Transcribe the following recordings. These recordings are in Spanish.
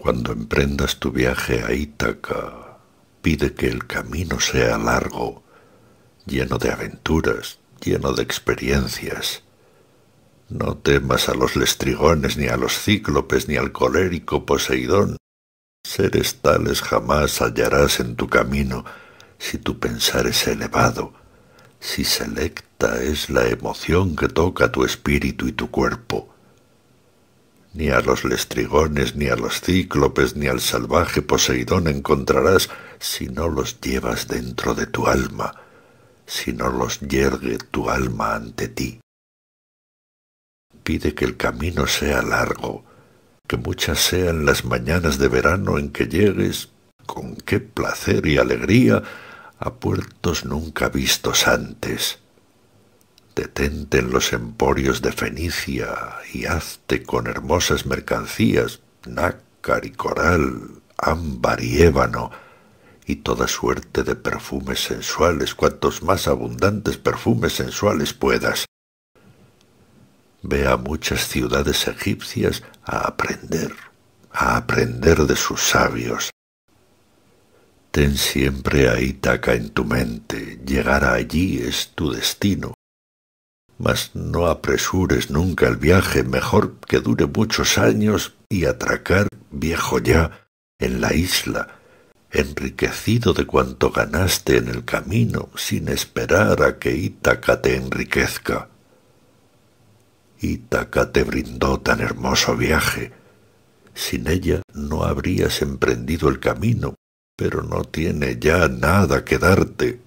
Cuando emprendas tu viaje a Ítaca, pide que el camino sea largo, lleno de aventuras, lleno de experiencias. No temas a los lestrigones, ni a los cíclopes, ni al colérico Poseidón. Seres tales jamás hallarás en tu camino si tu pensar es elevado, si selecta es la emoción que toca tu espíritu y tu cuerpo. Ni a los lestrigones, ni a los cíclopes, ni al salvaje Poseidón encontrarás si no los llevas dentro de tu alma, si no los yergue tu alma ante ti. Pide que el camino sea largo, que muchas sean las mañanas de verano en que llegues, con qué placer y alegría, a puertos nunca vistos antes detente en los emporios de Fenicia y hazte con hermosas mercancías, nácar y coral, ámbar y ébano, y toda suerte de perfumes sensuales, cuantos más abundantes perfumes sensuales puedas. Ve a muchas ciudades egipcias a aprender, a aprender de sus sabios. Ten siempre a Ítaca en tu mente, llegar allí es tu destino, mas no apresures nunca el viaje, mejor que dure muchos años y atracar, viejo ya, en la isla, enriquecido de cuanto ganaste en el camino, sin esperar a que Ítaca te enriquezca. Ítaca te brindó tan hermoso viaje. Sin ella no habrías emprendido el camino, pero no tiene ya nada que darte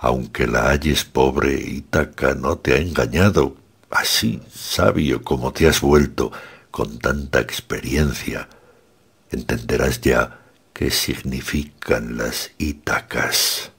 aunque la halles pobre, Ítaca no te ha engañado, así sabio como te has vuelto, con tanta experiencia, entenderás ya qué significan las Ítacas.